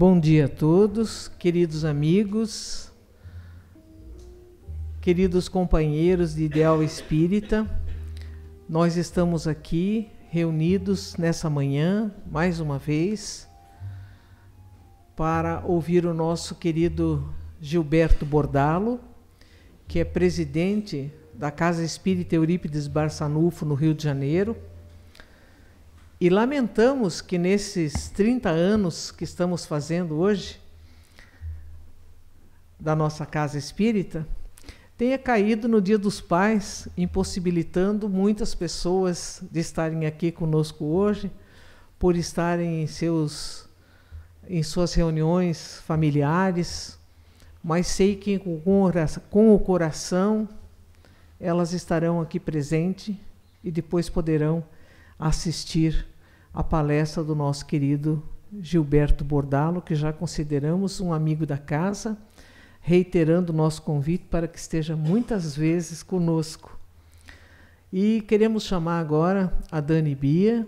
Bom dia a todos, queridos amigos, queridos companheiros de Ideal Espírita. Nós estamos aqui reunidos nessa manhã, mais uma vez, para ouvir o nosso querido Gilberto Bordalo, que é presidente da Casa Espírita Eurípides Barçanufo, no Rio de Janeiro e lamentamos que nesses 30 anos que estamos fazendo hoje, da nossa casa espírita, tenha caído no Dia dos Pais, impossibilitando muitas pessoas de estarem aqui conosco hoje, por estarem em, seus, em suas reuniões familiares, mas sei que com o coração elas estarão aqui presente e depois poderão assistir à palestra do nosso querido Gilberto Bordalo, que já consideramos um amigo da casa, reiterando o nosso convite para que esteja muitas vezes conosco. E queremos chamar agora a Dani Bia,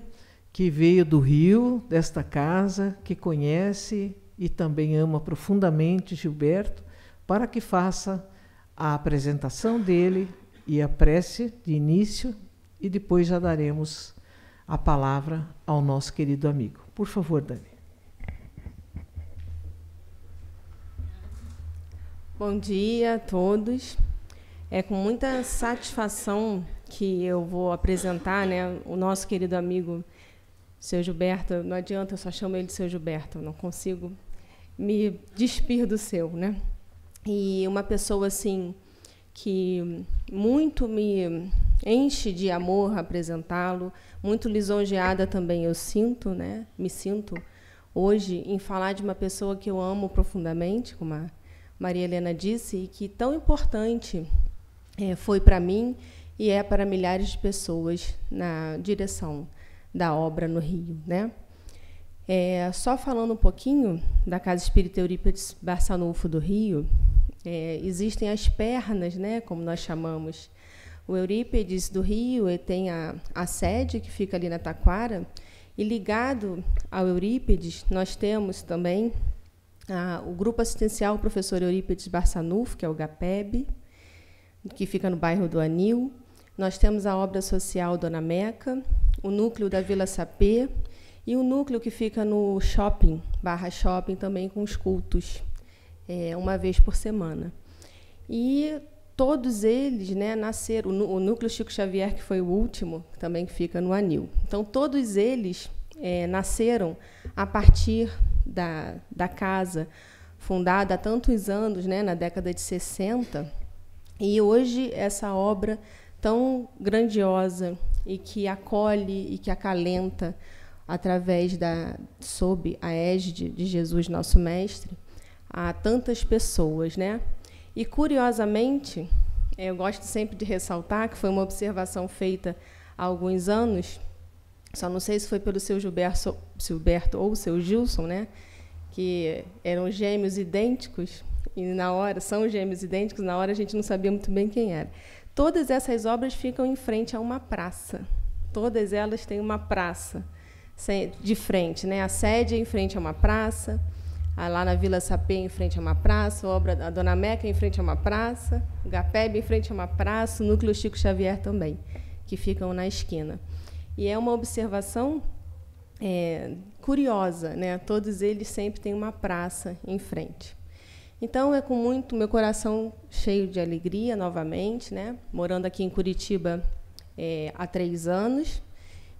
que veio do Rio, desta casa, que conhece e também ama profundamente Gilberto, para que faça a apresentação dele e a prece de início, e depois já daremos a palavra ao nosso querido amigo. Por favor, Dani. Bom dia a todos. É com muita satisfação que eu vou apresentar né, o nosso querido amigo, seu Gilberto. Não adianta, eu só chamo ele de seu Gilberto, eu não consigo me despir do seu. Né? E uma pessoa assim que muito me enche de amor apresentá-lo. Muito lisonjeada também eu sinto, né? Me sinto hoje em falar de uma pessoa que eu amo profundamente, como a Maria Helena disse, e que tão importante é, foi para mim e é para milhares de pessoas na direção da obra no Rio, né? É, só falando um pouquinho da Casa Espírita Eurípides Barçanufo do Rio, é, existem as pernas, né, como nós chamamos, o Eurípedes do Rio tem a, a sede que fica ali na Taquara, e ligado ao Eurípedes, nós temos também a, o grupo assistencial professor Eurípedes Barçanufo, que é o GAPEB, que fica no bairro do Anil. Nós temos a obra social Dona Meca, o núcleo da Vila Sapê e o núcleo que fica no shopping, barra shopping, também com os cultos, é, uma vez por semana. E todos eles né, nasceram. O núcleo Chico Xavier, que foi o último, também fica no Anil. Então, todos eles é, nasceram a partir da, da casa fundada há tantos anos, né, na década de 60. E hoje, essa obra tão grandiosa e que acolhe e que acalenta através da sob a égide de Jesus nosso mestre a tantas pessoas, né? E, curiosamente, eu gosto sempre de ressaltar que foi uma observação feita há alguns anos, só não sei se foi pelo seu Gilberto, Gilberto ou seu Gilson, né? que eram gêmeos idênticos, e na hora, são gêmeos idênticos, na hora a gente não sabia muito bem quem era. Todas essas obras ficam em frente a uma praça. Todas elas têm uma praça de frente, né? A sede é em frente a uma praça. Ah, lá na Vila Sapê, em frente a uma praça, obra da Dona Meca, em frente a uma praça, o Gapeb, em frente a uma praça, o Núcleo Chico Xavier também, que ficam na esquina. E é uma observação é, curiosa, né? Todos eles sempre têm uma praça em frente. Então é com muito meu coração cheio de alegria novamente, né? Morando aqui em Curitiba é, há três anos,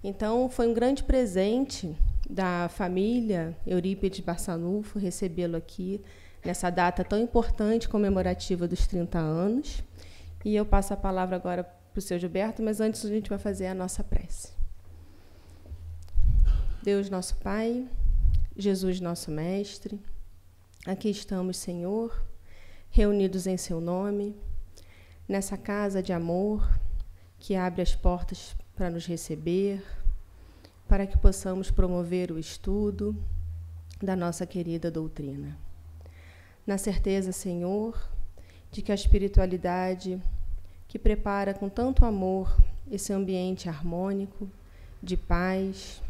então foi um grande presente da família Eurípides Barçanufo recebê-lo aqui nessa data tão importante comemorativa dos 30 anos. E eu passo a palavra agora para o seu Gilberto, mas antes a gente vai fazer a nossa prece. Deus nosso Pai, Jesus nosso Mestre, aqui estamos, Senhor, reunidos em seu nome, nessa casa de amor que abre as portas para nos receber, para que possamos promover o estudo da nossa querida doutrina. Na certeza, Senhor, de que a espiritualidade que prepara com tanto amor esse ambiente harmônico, de paz,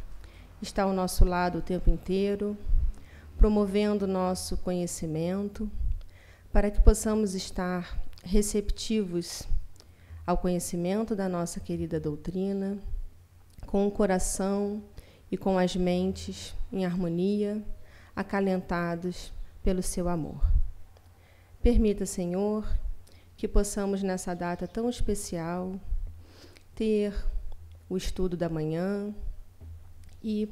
está ao nosso lado o tempo inteiro, promovendo nosso conhecimento, para que possamos estar receptivos ao conhecimento da nossa querida doutrina com o coração e com as mentes em harmonia, acalentados pelo seu amor. Permita, Senhor, que possamos nessa data tão especial ter o estudo da manhã e,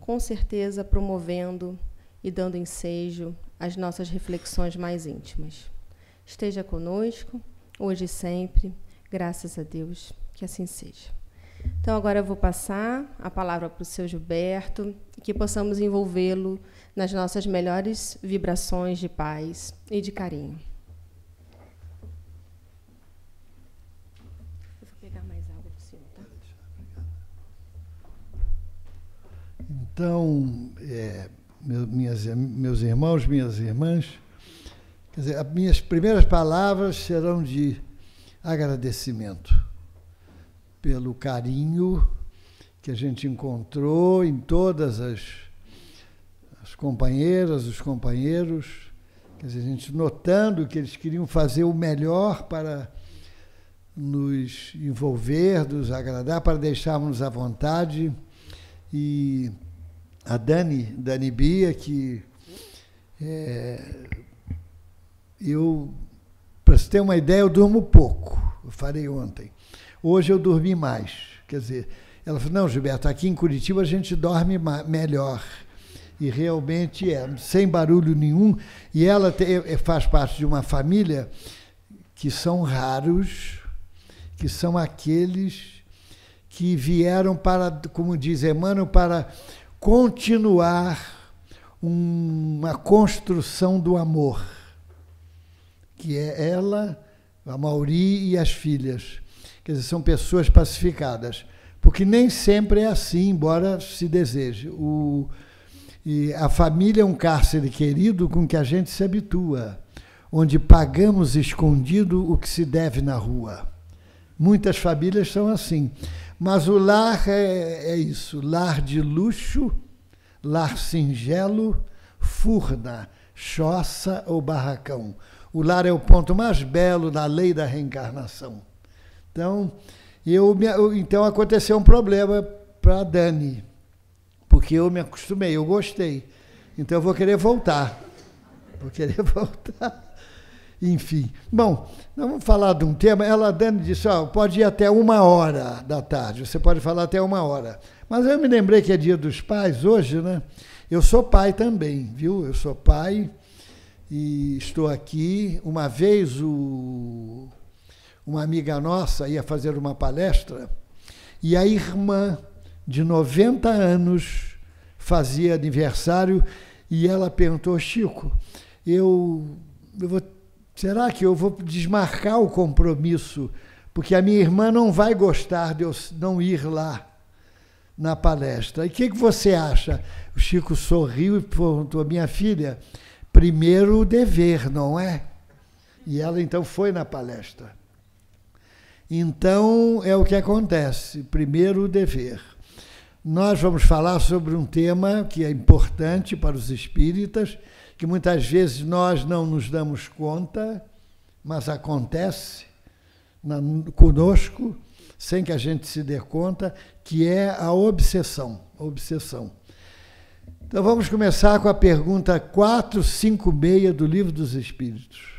com certeza, promovendo e dando ensejo às nossas reflexões mais íntimas. Esteja conosco, hoje e sempre, graças a Deus, que assim seja. Então, agora eu vou passar a palavra para o seu Gilberto, que possamos envolvê-lo nas nossas melhores vibrações de paz e de carinho. Tá? Então, é, minhas, meus irmãos, minhas irmãs, quer dizer, as minhas primeiras palavras serão de agradecimento pelo carinho que a gente encontrou em todas as, as companheiras, os companheiros, quer dizer, a gente notando que eles queriam fazer o melhor para nos envolver, nos agradar, para deixarmos à vontade. E a Dani, Dani Bia, que é, eu, para você ter uma ideia, eu durmo pouco, eu falei ontem. Hoje eu dormi mais. Quer dizer, ela falou: não, Gilberto, aqui em Curitiba a gente dorme melhor. E realmente é, sem barulho nenhum. E ela te, é, é, faz parte de uma família que são raros, que são aqueles que vieram para, como diz Emmanuel, para continuar uma construção do amor, que é ela, a Mauri e as filhas. Quer dizer, são pessoas pacificadas. Porque nem sempre é assim, embora se deseje. O, e a família é um cárcere querido com que a gente se habitua, onde pagamos escondido o que se deve na rua. Muitas famílias são assim. Mas o lar é, é isso: lar de luxo, lar singelo, furna, choça ou barracão. O lar é o ponto mais belo da lei da reencarnação. Então, eu, então aconteceu um problema para a Dani, porque eu me acostumei, eu gostei. Então eu vou querer voltar. Vou querer voltar. Enfim. Bom, vamos falar de um tema. Ela, Dani, disse: oh, pode ir até uma hora da tarde, você pode falar até uma hora. Mas eu me lembrei que é dia dos pais hoje, né? Eu sou pai também, viu? Eu sou pai e estou aqui. Uma vez o uma amiga nossa ia fazer uma palestra e a irmã de 90 anos fazia aniversário e ela perguntou, Chico, eu, eu vou, será que eu vou desmarcar o compromisso? Porque a minha irmã não vai gostar de eu não ir lá na palestra. E o que, que você acha? O Chico sorriu e perguntou, minha filha, primeiro o dever, não é? E ela então foi na palestra. Então, é o que acontece. Primeiro, o dever. Nós vamos falar sobre um tema que é importante para os espíritas, que muitas vezes nós não nos damos conta, mas acontece na, conosco, sem que a gente se dê conta, que é a obsessão. Obsessão. Então vamos começar com a pergunta 456 do Livro dos Espíritos.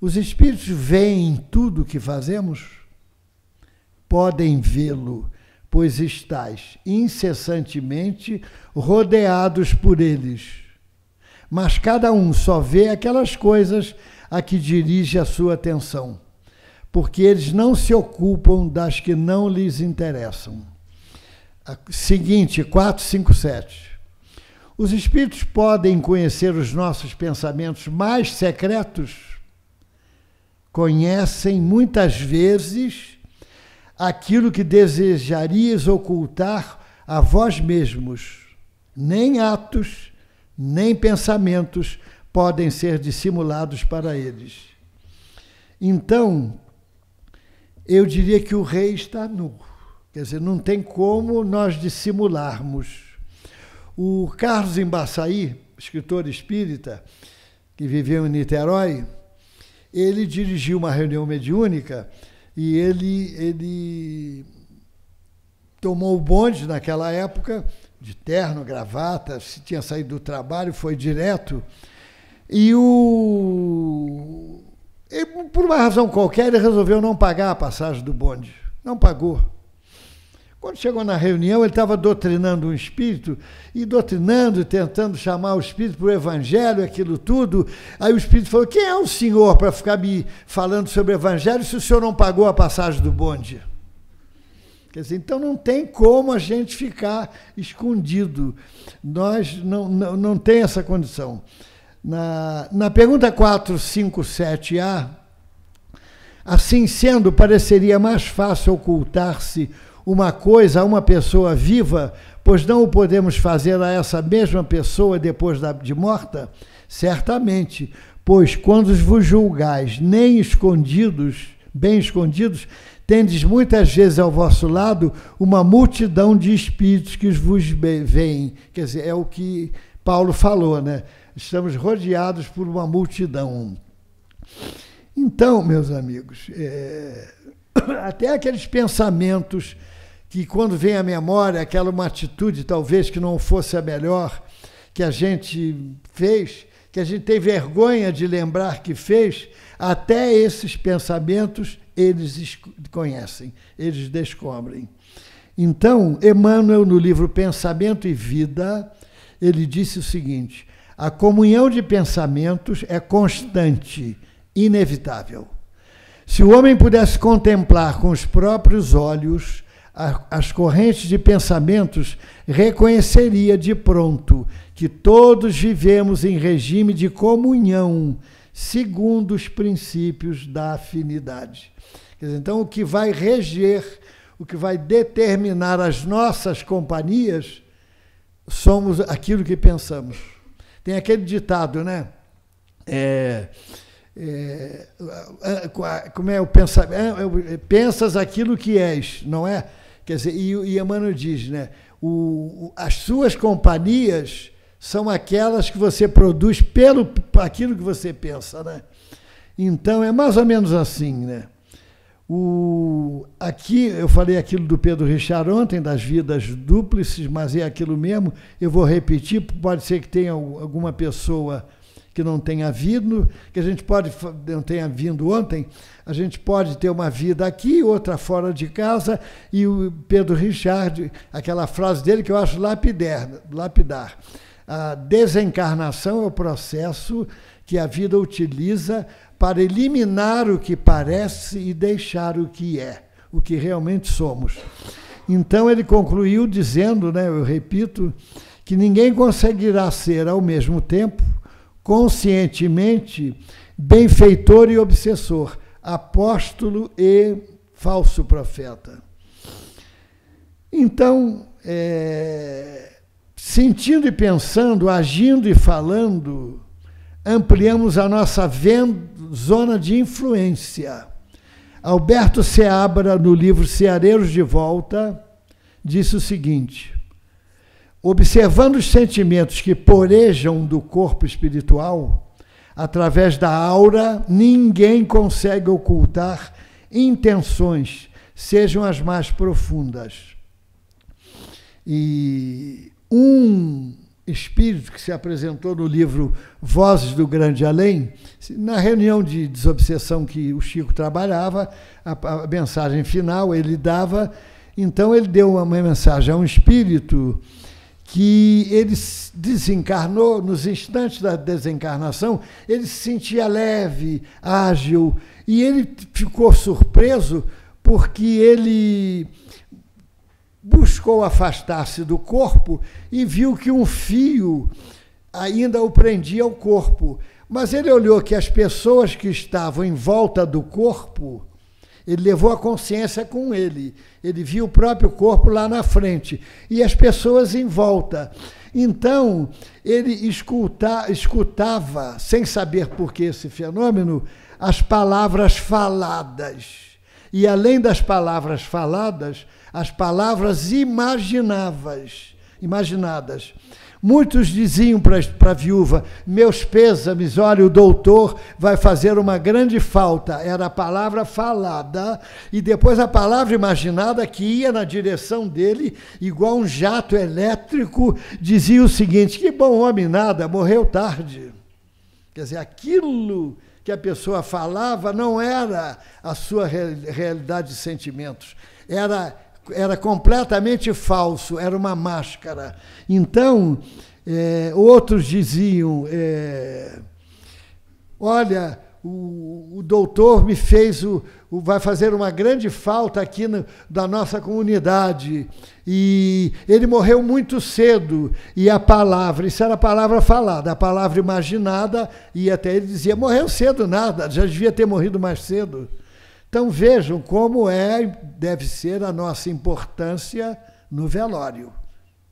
Os espíritos veem tudo o que fazemos? Podem vê-lo, pois estais incessantemente rodeados por eles. Mas cada um só vê aquelas coisas a que dirige a sua atenção, porque eles não se ocupam das que não lhes interessam. Seguinte, 457. Os espíritos podem conhecer os nossos pensamentos mais secretos? conhecem muitas vezes aquilo que desejarias ocultar a vós mesmos. Nem atos, nem pensamentos podem ser dissimulados para eles. Então, eu diria que o rei está nu. Quer dizer, não tem como nós dissimularmos. O Carlos Embaçaí, escritor espírita, que viveu em Niterói, ele dirigiu uma reunião mediúnica e ele, ele tomou o bonde naquela época, de terno, gravata, se tinha saído do trabalho, foi direto. E o. E por uma razão qualquer, ele resolveu não pagar a passagem do bonde. Não pagou. Quando chegou na reunião, ele estava doutrinando um espírito e doutrinando, tentando chamar o espírito para o evangelho, aquilo tudo. Aí o espírito falou: Quem é o senhor para ficar me falando sobre o evangelho se o senhor não pagou a passagem do bonde? Quer dizer, então não tem como a gente ficar escondido. Nós não, não, não tem essa condição. Na, na pergunta 457A, assim sendo, pareceria mais fácil ocultar-se uma coisa a uma pessoa viva, pois não o podemos fazer a essa mesma pessoa depois de morta? Certamente, pois quando vos julgais nem escondidos, bem escondidos, tendes muitas vezes ao vosso lado uma multidão de espíritos que vos veem. Quer dizer, é o que Paulo falou, né? Estamos rodeados por uma multidão. Então, meus amigos, é... até aqueles pensamentos que quando vem à memória aquela uma atitude talvez que não fosse a melhor que a gente fez, que a gente tem vergonha de lembrar que fez, até esses pensamentos eles conhecem, eles descobrem. Então, Emmanuel, no livro Pensamento e Vida, ele disse o seguinte: a comunhão de pensamentos é constante, inevitável. Se o homem pudesse contemplar com os próprios olhos as correntes de pensamentos, reconheceria de pronto que todos vivemos em regime de comunhão, segundo os princípios da afinidade. Dizer, então, o que vai reger, o que vai determinar as nossas companhias, somos aquilo que pensamos. Tem aquele ditado, né? É, é, como é o pensamento? É, é, pensas aquilo que és, não é? Quer dizer, e, e Emmanuel diz, né? O, as suas companhias são aquelas que você produz pelo aquilo que você pensa, né? Então é mais ou menos assim, né? O, aqui eu falei aquilo do Pedro Richard ontem das vidas dúplices, mas é aquilo mesmo. Eu vou repetir, pode ser que tenha alguma pessoa que não tenha vindo, que a gente pode não tenha vindo ontem, a gente pode ter uma vida aqui, outra fora de casa, e o Pedro Richard, aquela frase dele que eu acho lapidar, lapidar. A desencarnação é o processo que a vida utiliza para eliminar o que parece e deixar o que é, o que realmente somos. Então ele concluiu dizendo, né, eu repito, que ninguém conseguirá ser ao mesmo tempo conscientemente benfeitor e obsessor, apóstolo e falso profeta. Então, é, sentindo e pensando, agindo e falando, ampliamos a nossa zona de influência. Alberto Seabra, no livro Ceareiros de Volta, disse o seguinte. Observando os sentimentos que porejam do corpo espiritual, através da aura, ninguém consegue ocultar intenções, sejam as mais profundas. E um espírito que se apresentou no livro Vozes do Grande Além, na reunião de desobsessão que o Chico trabalhava, a, a mensagem final ele dava, então ele deu uma mensagem a um espírito que ele desencarnou, nos instantes da desencarnação, ele se sentia leve, ágil, e ele ficou surpreso porque ele buscou afastar-se do corpo e viu que um fio ainda o prendia ao corpo. Mas ele olhou que as pessoas que estavam em volta do corpo ele levou a consciência com ele. Ele viu o próprio corpo lá na frente e as pessoas em volta. Então, ele escuta, escutava, sem saber por que esse fenômeno, as palavras faladas. E além das palavras faladas, as palavras imaginadas. imaginadas. Muitos diziam para a viúva: Meus pêsames, olha, o doutor vai fazer uma grande falta. Era a palavra falada e depois a palavra imaginada que ia na direção dele, igual um jato elétrico, dizia o seguinte: Que bom homem, nada, morreu tarde. Quer dizer, aquilo que a pessoa falava não era a sua realidade de sentimentos, era era completamente falso, era uma máscara. Então, é, outros diziam: é, olha, o, o, doutor me fez o, o, vai fazer uma grande falta aqui no, da nossa comunidade e ele morreu muito cedo e a palavra isso era a palavra falada a palavra imaginada e até ele dizia morreu cedo nada já devia ter morrido mais cedo então vejam como é, deve ser a nossa importância no velório.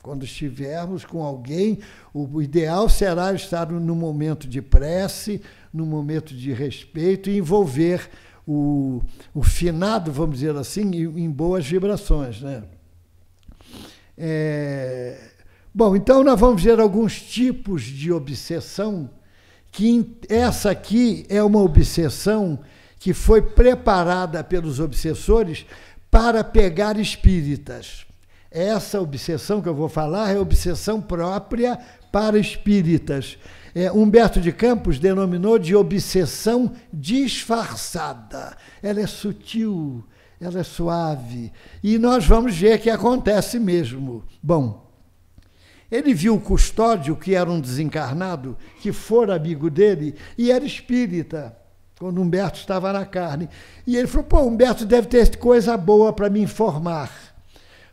Quando estivermos com alguém, o ideal será estar no momento de prece, no momento de respeito e envolver o, o finado, vamos dizer assim, em boas vibrações. Né? É... Bom, então nós vamos ver alguns tipos de obsessão, que essa aqui é uma obsessão que foi preparada pelos obsessores para pegar espíritas. Essa obsessão que eu vou falar é obsessão própria para espíritas. É, Humberto de Campos denominou de obsessão disfarçada. Ela é sutil, ela é suave. E nós vamos ver que acontece mesmo. Bom, ele viu o custódio, que era um desencarnado, que fora amigo dele e era espírita quando Humberto estava na carne. E ele falou: pô, Humberto deve ter coisa boa para me informar,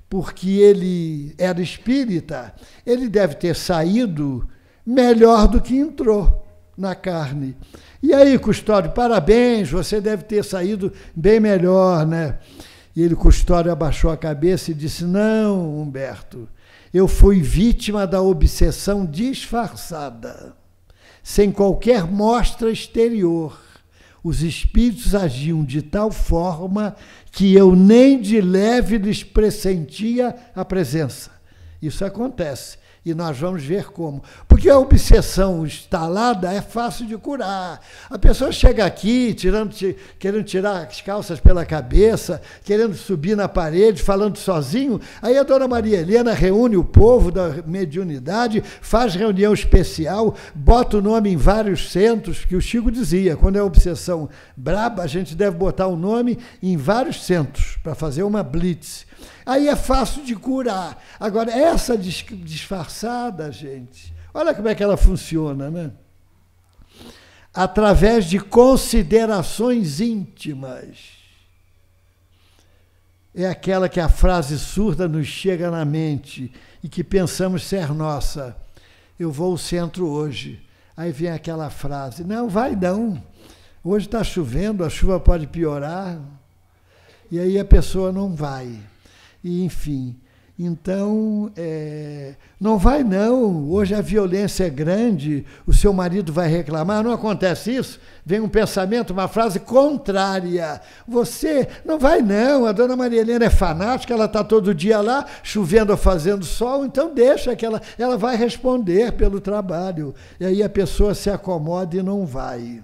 porque ele era espírita, ele deve ter saído melhor do que entrou na carne. E aí, Custódio, parabéns, você deve ter saído bem melhor, né? E ele, Custódio, abaixou a cabeça e disse: Não, Humberto, eu fui vítima da obsessão disfarçada, sem qualquer mostra exterior os espíritos agiam de tal forma que eu nem de leve lhes pressentia a presença. Isso acontece. E nós vamos ver como. Porque a obsessão instalada é fácil de curar. A pessoa chega aqui tirando, querendo tirar as calças pela cabeça, querendo subir na parede, falando sozinho. Aí a dona Maria Helena reúne o povo da mediunidade, faz reunião especial, bota o nome em vários centros, que o Chico dizia, quando é obsessão braba, a gente deve botar o nome em vários centros para fazer uma blitz. Aí é fácil de curar. Agora, essa disfarçada, gente, olha como é que ela funciona, né? Através de considerações íntimas. É aquela que a frase surda nos chega na mente e que pensamos ser nossa. Eu vou ao centro hoje. Aí vem aquela frase: não, vai não. Hoje está chovendo, a chuva pode piorar. E aí a pessoa não vai e enfim. Então, é, não vai não, hoje a violência é grande, o seu marido vai reclamar, não acontece isso? Vem um pensamento, uma frase contrária. Você, não vai não, a dona Maria Helena é fanática, ela está todo dia lá, chovendo ou fazendo sol, então deixa que ela, ela vai responder pelo trabalho. E aí a pessoa se acomoda e não vai.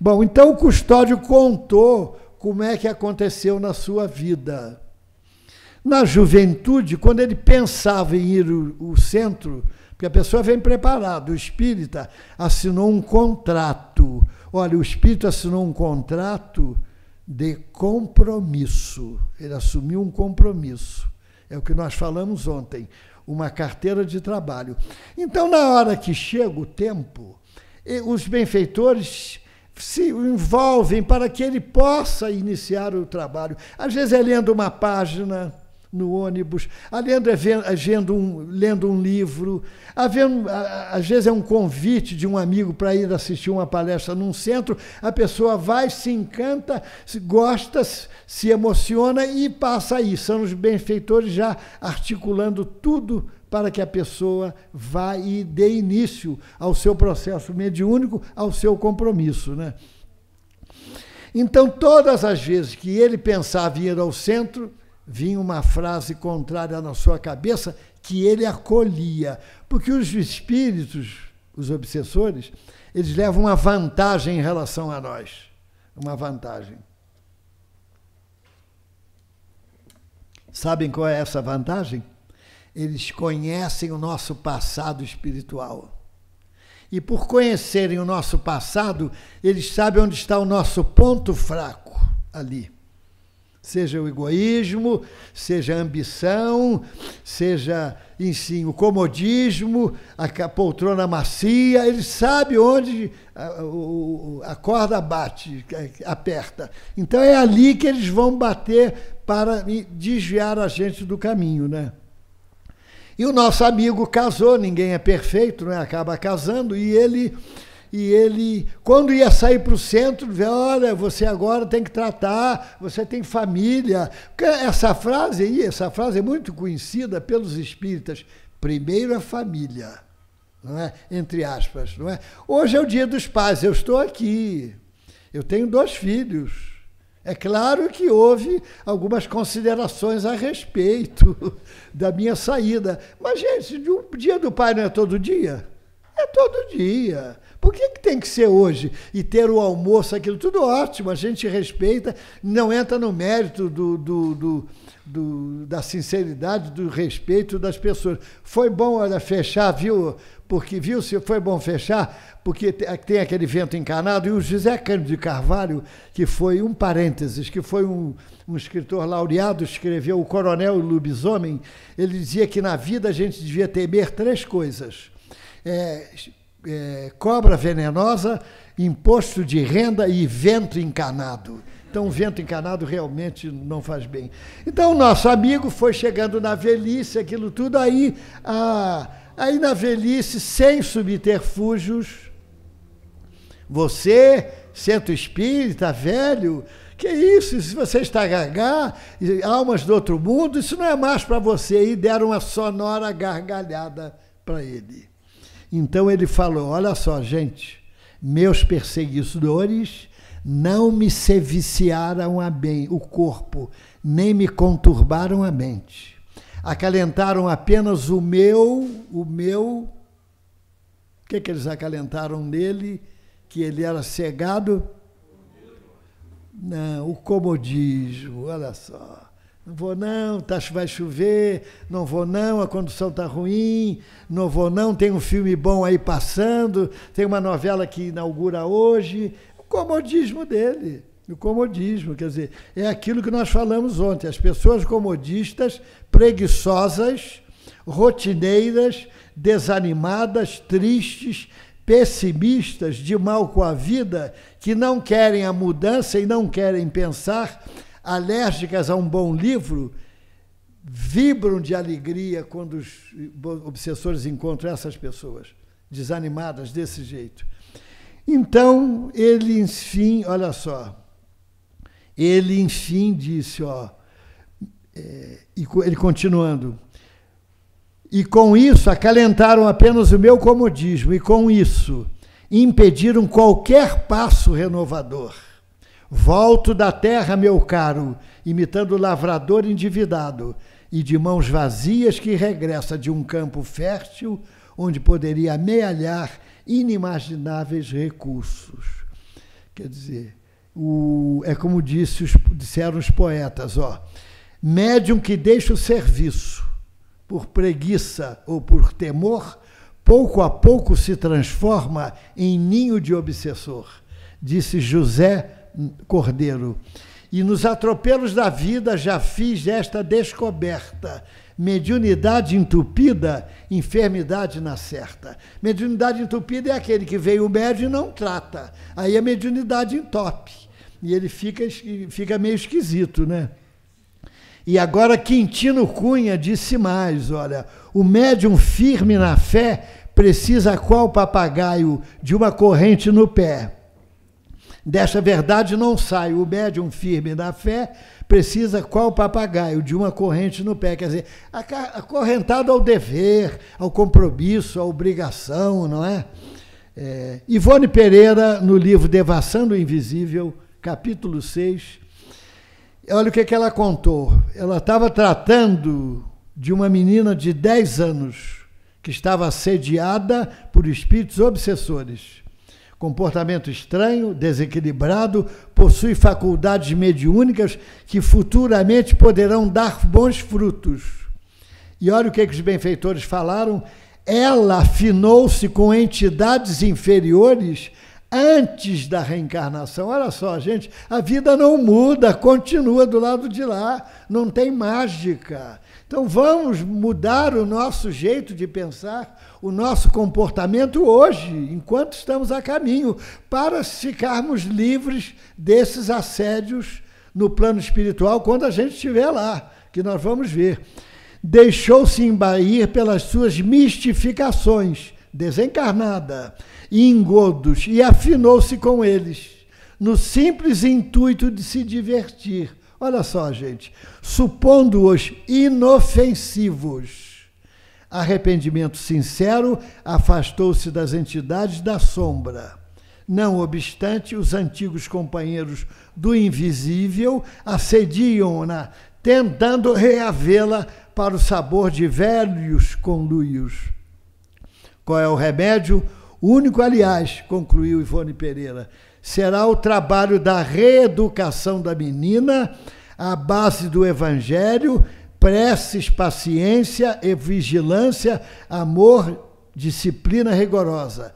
Bom, então o custódio contou como é que aconteceu na sua vida. Na juventude, quando ele pensava em ir ao centro, porque a pessoa vem preparada, o espírita assinou um contrato. Olha, o espírito assinou um contrato de compromisso. Ele assumiu um compromisso. É o que nós falamos ontem, uma carteira de trabalho. Então, na hora que chega o tempo, os benfeitores se envolvem para que ele possa iniciar o trabalho. Às vezes é lendo uma página, no ônibus, lendo, é agendo um, lendo um livro, havendo, às vezes é um convite de um amigo para ir assistir uma palestra num centro, a pessoa vai, se encanta, se gosta, se emociona e passa aí. São os benfeitores já articulando tudo para que a pessoa vá e dê início ao seu processo mediúnico, ao seu compromisso. Né? Então, todas as vezes que ele pensava em ir ao centro, vinha uma frase contrária na sua cabeça que ele acolhia. Porque os espíritos, os obsessores, eles levam uma vantagem em relação a nós. Uma vantagem. Sabem qual é essa vantagem? Eles conhecem o nosso passado espiritual. E por conhecerem o nosso passado, eles sabem onde está o nosso ponto fraco ali. Seja o egoísmo, seja a ambição, seja, enfim, o comodismo, a poltrona macia, ele sabe onde a, corda bate, é, aperta. Então é ali que eles vão bater para desviar a gente do caminho, né? E o nosso amigo casou, ninguém é perfeito, né? acaba casando, e ele e ele, quando ia sair para o centro, dizia, olha, você agora tem que tratar, você tem família. Essa frase aí, essa frase é muito conhecida pelos espíritas. Primeiro a família, não é? entre aspas. Não é? Hoje é o dia dos pais, eu estou aqui, eu tenho dois filhos. É claro que houve algumas considerações a respeito da minha saída. Mas, gente, o dia do pai não é todo dia? É todo dia. Por que, que tem que ser hoje? E ter o almoço, aquilo tudo ótimo, a gente respeita, não entra no mérito do, do, do, do da sinceridade, do respeito das pessoas. Foi bom, olha, fechar, viu? Porque, viu, se foi bom fechar, porque é, tem aquele vento encanado, e o José Cândido de Carvalho, que foi um parênteses, que foi um, um escritor laureado, escreveu O Coronel Lubisomem, ele dizia que na vida a gente devia temer três coisas. É, é, cobra venenosa, imposto de renda e vento encanado. Então, o vento encanado realmente não faz bem. Então, o nosso amigo foi chegando na velhice, aquilo tudo, aí, a, aí na velhice, sem subterfúgios, você, centro espírita, velho, que isso? Se você está gagar, almas do outro mundo, isso não é mais para você. E deram uma sonora gargalhada para ele. Então ele falou: Olha só, gente, meus perseguidores não me seviciaram a bem o corpo, nem me conturbaram a mente. Acalentaram apenas o meu, o meu. O que, que eles acalentaram nele? Que ele era cegado? Não, o comodismo, olha só. Não vou não, tá, vai chover, não vou não, a condução está ruim, não vou não, tem um filme bom aí passando, tem uma novela que inaugura hoje. O comodismo dele, o comodismo, quer dizer, é aquilo que nós falamos ontem, as pessoas comodistas, preguiçosas, rotineiras, desanimadas, tristes, pessimistas de mal com a vida, que não querem a mudança e não querem pensar alérgicas a um bom livro, vibram de alegria quando os obsessores encontram essas pessoas desanimadas desse jeito. Então, ele, enfim, olha só, ele, enfim, disse, ó, é, ele continuando, e com isso acalentaram apenas o meu comodismo, e com isso impediram qualquer passo renovador. Volto da terra, meu caro, imitando o lavrador endividado e de mãos vazias que regressa de um campo fértil onde poderia amealhar inimagináveis recursos. Quer dizer, o, é como disse, os, disseram os poetas, ó, médium que deixa o serviço por preguiça ou por temor, pouco a pouco se transforma em ninho de obsessor, disse José Cordeiro. E nos atropelos da vida já fiz esta descoberta. Mediunidade entupida, enfermidade na certa. Mediunidade entupida é aquele que veio médio e não trata. Aí a mediunidade entope. E ele fica, fica meio esquisito, né? E agora Quintino Cunha disse mais, olha, o médium firme na fé precisa qual papagaio de uma corrente no pé Desta verdade não sai. O médium firme da fé precisa, qual papagaio, de uma corrente no pé. Quer dizer, acorrentado ao dever, ao compromisso, à obrigação, não é? é Ivone Pereira, no livro Devassando o Invisível, capítulo 6, olha o que, é que ela contou. Ela estava tratando de uma menina de 10 anos que estava assediada por espíritos obsessores. Comportamento estranho, desequilibrado, possui faculdades mediúnicas que futuramente poderão dar bons frutos. E olha o que, é que os benfeitores falaram. Ela afinou-se com entidades inferiores antes da reencarnação. Olha só, gente, a vida não muda, continua do lado de lá, não tem mágica. Então vamos mudar o nosso jeito de pensar o nosso comportamento hoje, enquanto estamos a caminho, para ficarmos livres desses assédios no plano espiritual quando a gente estiver lá, que nós vamos ver. Deixou-se embair pelas suas mistificações, desencarnada, e engodos, e afinou-se com eles, no simples intuito de se divertir. Olha só, gente, supondo-os inofensivos Arrependimento sincero afastou-se das entidades da sombra. Não obstante, os antigos companheiros do invisível assediam-na, tentando reavê-la para o sabor de velhos conluios. Qual é o remédio? O único, aliás, concluiu Ivone Pereira, será o trabalho da reeducação da menina à base do evangelho preces, paciência e vigilância, amor, disciplina rigorosa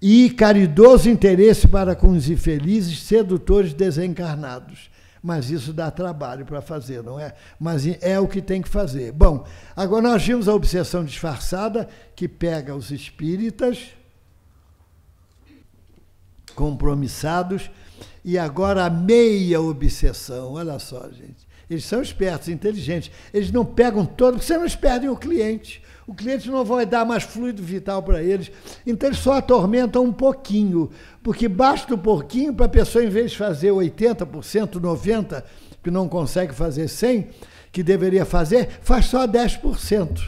e caridoso interesse para com os infelizes, sedutores desencarnados. Mas isso dá trabalho para fazer, não é? Mas é o que tem que fazer. Bom, agora nós vimos a obsessão disfarçada, que pega os espíritas compromissados, e agora a meia obsessão. Olha só, gente eles são espertos, inteligentes. Eles não pegam todo, porque senão eles perdem o cliente. O cliente não vai dar mais fluido vital para eles. Então eles só atormentam um pouquinho, porque basta um pouquinho para a pessoa, em vez de fazer 80%, 90%, que não consegue fazer 100%, que deveria fazer, faz só 10%.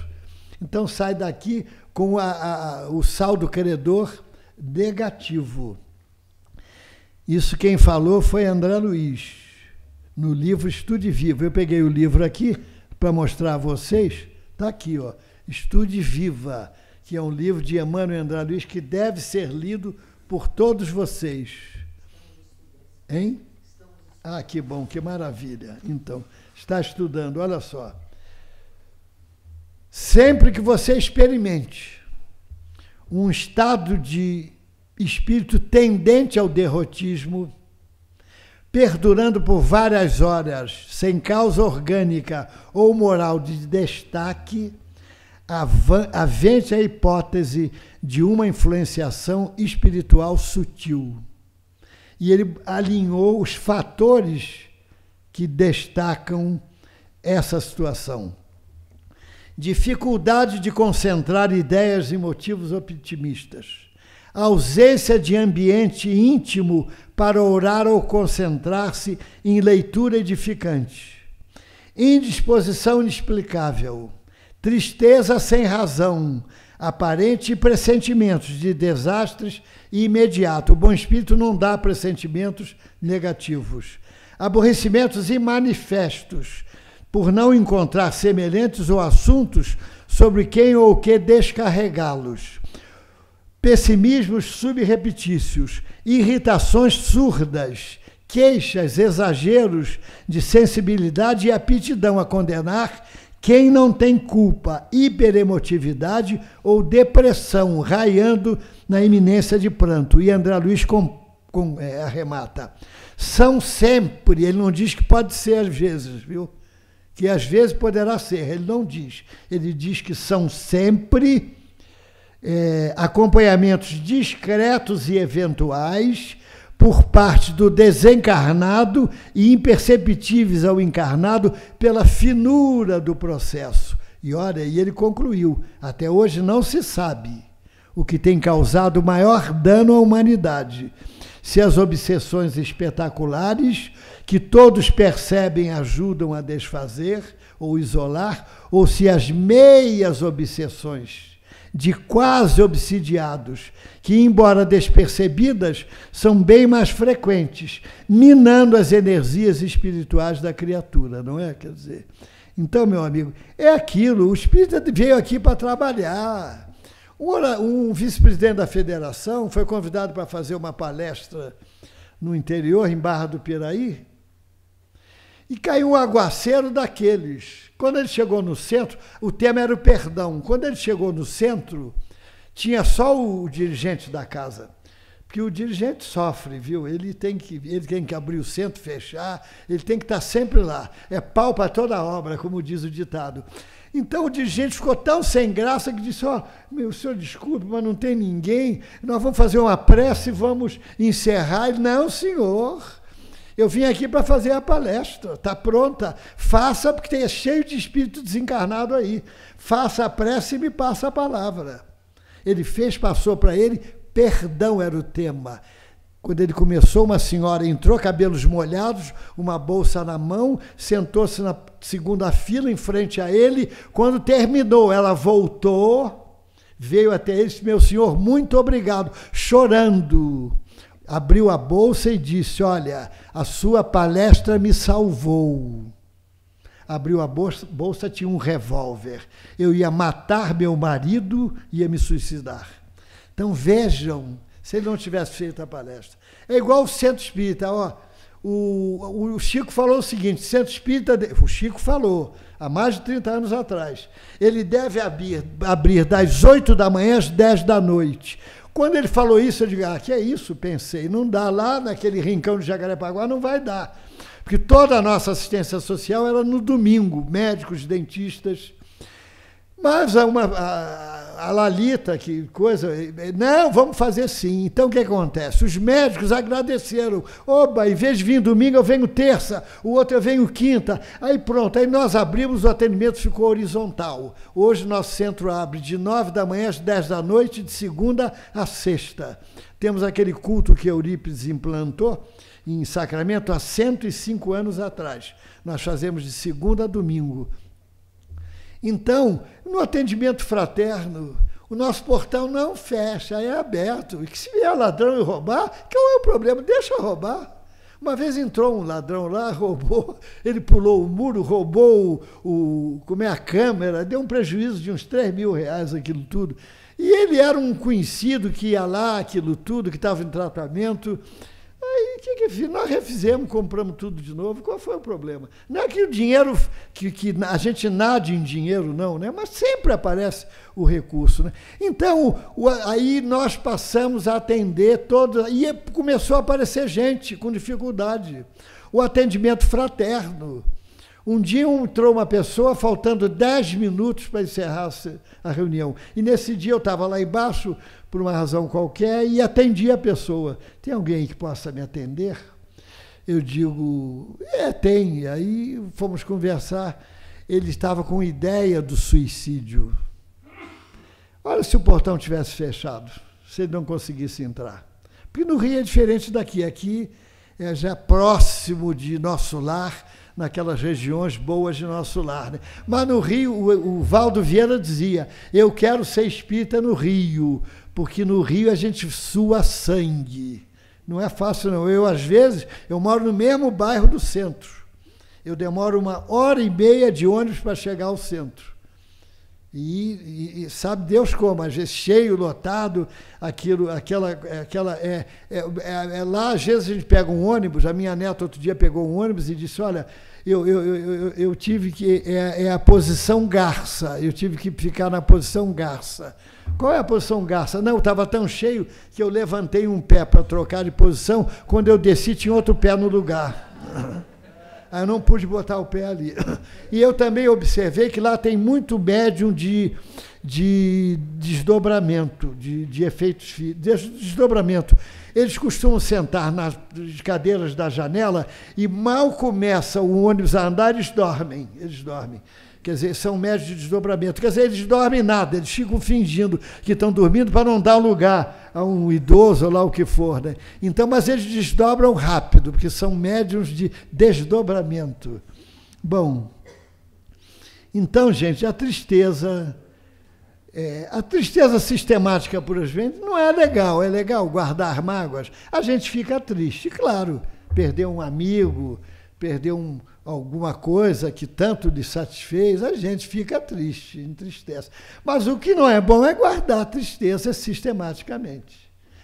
Então sai daqui com a, a, o saldo credor negativo. Isso quem falou foi André Luiz no livro Estude Viva. Eu peguei o livro aqui para mostrar a vocês. Está aqui, ó. Estude Viva, que é um livro de Emmanuel Andrade Luiz que deve ser lido por todos vocês. Hein? Ah, que bom, que maravilha. Então, está estudando, olha só. Sempre que você experimente um estado de espírito tendente ao derrotismo, perdurando por várias horas, sem causa orgânica ou moral de destaque, avente a hipótese de uma influenciação espiritual sutil. E ele alinhou os fatores que destacam essa situação. Dificuldade de concentrar ideias e motivos optimistas ausência de ambiente íntimo para orar ou concentrar-se em leitura edificante. Indisposição inexplicável. Tristeza sem razão. Aparente e pressentimentos de desastres e imediato. O bom espírito não dá pressentimentos negativos. Aborrecimentos e manifestos, por não encontrar semelhantes ou assuntos sobre quem ou o que descarregá-los pessimismos subrepetícios, irritações surdas, queixas, exageros de sensibilidade e aptidão a condenar quem não tem culpa, hiperemotividade ou depressão, raiando na iminência de pranto. E André Luiz com, com, é, arremata. São sempre, ele não diz que pode ser às vezes, viu? Que às vezes poderá ser, ele não diz. Ele diz que são sempre é, acompanhamentos discretos e eventuais por parte do desencarnado e imperceptíveis ao encarnado pela finura do processo. E olha, e ele concluiu: até hoje não se sabe o que tem causado maior dano à humanidade. Se as obsessões espetaculares, que todos percebem ajudam a desfazer ou isolar, ou se as meias obsessões de quase obsidiados, que, embora despercebidas, são bem mais frequentes, minando as energias espirituais da criatura, não é? Quer dizer. Então, meu amigo, é aquilo. O espírito veio aqui para trabalhar. Um vice-presidente da federação foi convidado para fazer uma palestra no interior, em Barra do Piraí, e caiu um aguaceiro daqueles. Quando ele chegou no centro, o tema era o perdão. Quando ele chegou no centro, tinha só o dirigente da casa. Porque o dirigente sofre, viu? Ele tem que, ele tem que abrir o centro, fechar, ele tem que estar tá sempre lá. É pau para toda obra, como diz o ditado. Então o dirigente ficou tão sem graça que disse: Ó, oh, meu senhor, desculpe, mas não tem ninguém, nós vamos fazer uma prece, e vamos encerrar. Ele, não, senhor. Eu vim aqui para fazer a palestra, está pronta. Faça, porque tem, é cheio de espírito desencarnado aí. Faça a prece e me passa a palavra. Ele fez, passou para ele, perdão era o tema. Quando ele começou, uma senhora entrou, cabelos molhados, uma bolsa na mão, sentou-se na segunda fila em frente a ele. Quando terminou, ela voltou, veio até ele e disse: Meu senhor, muito obrigado, chorando abriu a bolsa e disse: Olha, a sua palestra me salvou. Abriu a bolsa, bolsa tinha um revólver. Eu ia matar meu marido, ia me suicidar. Então vejam, se ele não tivesse feito a palestra. É igual o centro espírita, ó. O, o, Chico falou o seguinte: Centro Espírita. O Chico falou, há mais de 30 anos atrás. Ele deve abrir, abrir das 8 da manhã às 10 da noite. Quando ele falou isso, eu digo, ah, que é isso, pensei, não dá lá naquele rincão de Jacarepaguá, não vai dar. Porque toda a nossa assistência social era no domingo, médicos, dentistas. Mas uma, a, a Lalita, que coisa. Não, vamos fazer sim. Então o que acontece? Os médicos agradeceram. Oba, em vez de vir domingo, eu venho terça, o outro eu venho quinta. Aí pronto, aí nós abrimos, o atendimento ficou horizontal. Hoje nosso centro abre de nove da manhã às dez da noite, de segunda a sexta. Temos aquele culto que Eurípides implantou em Sacramento há 105 anos atrás. Nós fazemos de segunda a domingo. Então, no atendimento fraterno, o nosso portão não fecha, é aberto. E que se vier ladrão e roubar, que é o problema? Deixa roubar. Uma vez entrou um ladrão lá, roubou, ele pulou o muro, roubou o, o como é a câmera, deu um prejuízo de uns 3 mil reais aquilo tudo. E ele era um conhecido que ia lá, aquilo tudo, que estava em tratamento. Aí o que, que fiz? Nós refizemos, compramos tudo de novo. Qual foi o problema? Não é que o dinheiro, que, que a gente nade em dinheiro, não, né? Mas sempre aparece o recurso. Né? Então, o, aí nós passamos a atender todos. E é, começou a aparecer gente com dificuldade. O atendimento fraterno. Um dia entrou uma pessoa faltando 10 minutos para encerrar a reunião. E nesse dia eu estava lá embaixo, por uma razão qualquer, e atendi a pessoa. Tem alguém que possa me atender? Eu digo, é, tem. Aí fomos conversar. Ele estava com ideia do suicídio. Olha se o portão tivesse fechado, se ele não conseguisse entrar. Porque no Rio é diferente daqui. Aqui é já próximo de nosso lar naquelas regiões boas de nosso lar. Né? Mas no Rio, o, o Valdo Vieira dizia: Eu quero ser espírita no Rio, porque no Rio a gente sua sangue. Não é fácil, não. Eu, às vezes, eu moro no mesmo bairro do centro. Eu demoro uma hora e meia de ônibus para chegar ao centro. E, e, sabe Deus como, às vezes cheio, lotado, aquilo, aquela, aquela é, é, é, é, lá às vezes a gente pega um ônibus, a minha neta outro dia pegou um ônibus e disse, olha, eu, eu, eu, eu tive que, é, é a posição garça, eu tive que ficar na posição garça. Qual é a posição garça? Não, estava tão cheio que eu levantei um pé para trocar de posição, quando eu desci tinha outro pé no lugar. Ah, eu não pude botar o pé ali. E eu também observei que lá tem muito médium de, de desdobramento, de, de efeitos de desdobramento. Eles costumam sentar nas cadeiras da janela e mal começa o ônibus a andar, eles dormem. Eles dormem. Quer dizer, são médios de desdobramento. Quer dizer, eles dormem nada, eles ficam fingindo que estão dormindo para não dar lugar a um idoso ou lá o que for. Né? Então, mas eles desdobram rápido, porque são médios de desdobramento. Bom, então, gente, a tristeza. É, a tristeza sistemática por exemplo não é legal, é legal guardar mágoas. A gente fica triste, claro, perder um amigo, perder um, alguma coisa que tanto lhe satisfez, a gente fica triste, entristece. Mas o que não é bom é guardar a tristeza sistematicamente.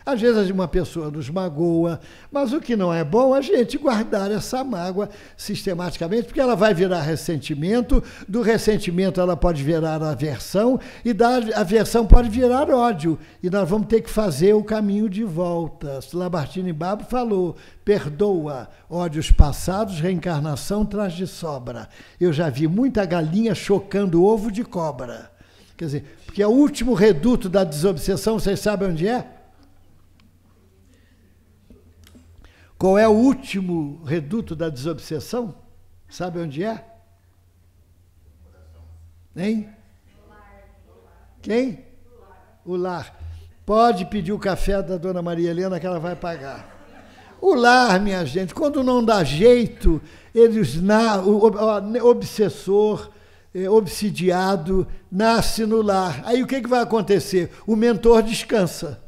Às vezes uma pessoa nos magoa, mas o que não é bom é a gente guardar essa mágoa sistematicamente, porque ela vai virar ressentimento, do ressentimento ela pode virar aversão, e da aversão pode virar ódio. E nós vamos ter que fazer o caminho de volta. Labartine Babo falou: perdoa, ódios passados, reencarnação traz de sobra. Eu já vi muita galinha chocando ovo de cobra. Quer dizer, porque é o último reduto da desobsessão, vocês sabem onde é? Qual é o último reduto da desobsessão? Sabe onde é? Hein? Quem? O lar. Pode pedir o café da dona Maria Helena que ela vai pagar. O lar, minha gente, quando não dá jeito, eles na, o, o, obsessor, é, obsidiado, nasce no lar. Aí o que, que vai acontecer? O mentor descansa,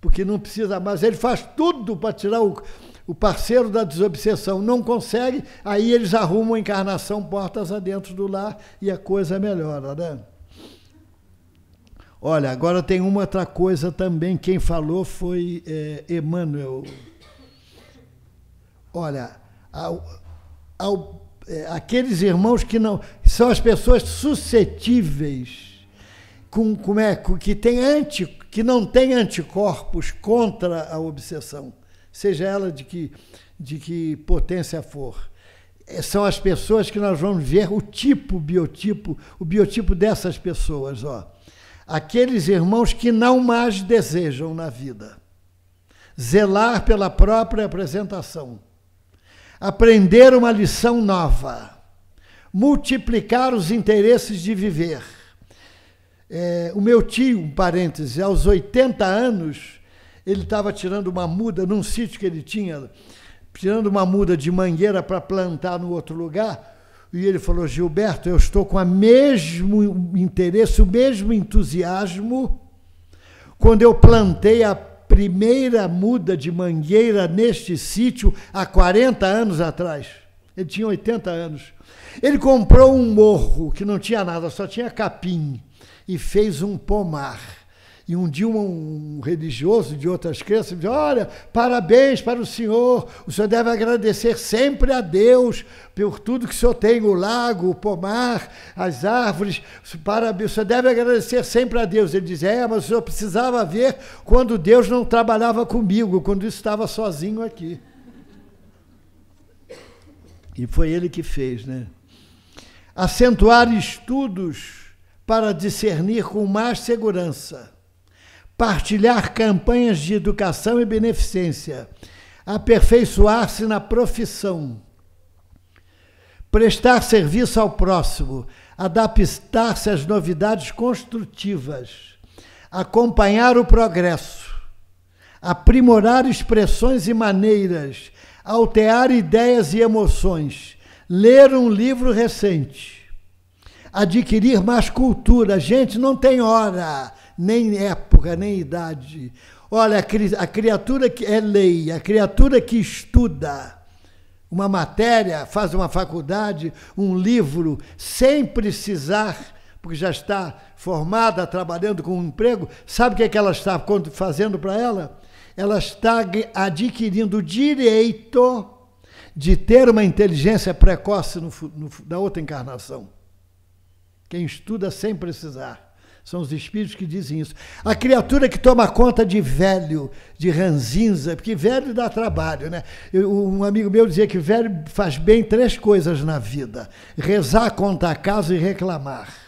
porque não precisa mais. Ele faz tudo para tirar o, o parceiro da desobsessão não consegue, aí eles arrumam a encarnação portas adentro do lar e a coisa melhora, né? Olha, agora tem uma outra coisa também. Quem falou foi é, Emmanuel. Olha, ao, ao, é, aqueles irmãos que não. São as pessoas suscetíveis, com, como é, com, que, tem anti, que não têm anticorpos contra a obsessão seja ela de que, de que potência for. É, são as pessoas que nós vamos ver o tipo, o biotipo, o biotipo dessas pessoas, ó. Aqueles irmãos que não mais desejam na vida. Zelar pela própria apresentação. Aprender uma lição nova. Multiplicar os interesses de viver. É, o meu tio, um parêntese, aos 80 anos, ele estava tirando uma muda num sítio que ele tinha, tirando uma muda de mangueira para plantar no outro lugar. E ele falou: Gilberto, eu estou com o mesmo interesse, o mesmo entusiasmo quando eu plantei a primeira muda de mangueira neste sítio há 40 anos atrás. Ele tinha 80 anos. Ele comprou um morro que não tinha nada, só tinha capim, e fez um pomar. E um dia um, um religioso de outras crenças disse, olha, parabéns para o senhor, o senhor deve agradecer sempre a Deus por tudo que o senhor tem, o lago, o pomar, as árvores, parabéns, o senhor deve agradecer sempre a Deus. Ele diz, é, mas o senhor precisava ver quando Deus não trabalhava comigo, quando estava sozinho aqui. E foi ele que fez, né? Acentuar estudos para discernir com mais segurança partilhar campanhas de educação e beneficência, aperfeiçoar-se na profissão, prestar serviço ao próximo, adaptar-se às novidades construtivas, acompanhar o progresso, aprimorar expressões e maneiras, alterar ideias e emoções, ler um livro recente, adquirir mais cultura. Gente, não tem hora nem época, nem idade. Olha, a criatura que é lei, a criatura que estuda uma matéria, faz uma faculdade, um livro, sem precisar porque já está formada, trabalhando com um emprego, sabe o que, é que ela está fazendo para ela? Ela está adquirindo o direito de ter uma inteligência precoce no, no, na outra encarnação. Quem estuda sem precisar. São os espíritos que dizem isso. A criatura que toma conta de velho, de ranzinza, porque velho dá trabalho, né? Eu, um amigo meu dizia que velho faz bem três coisas na vida: rezar, contar casa e reclamar.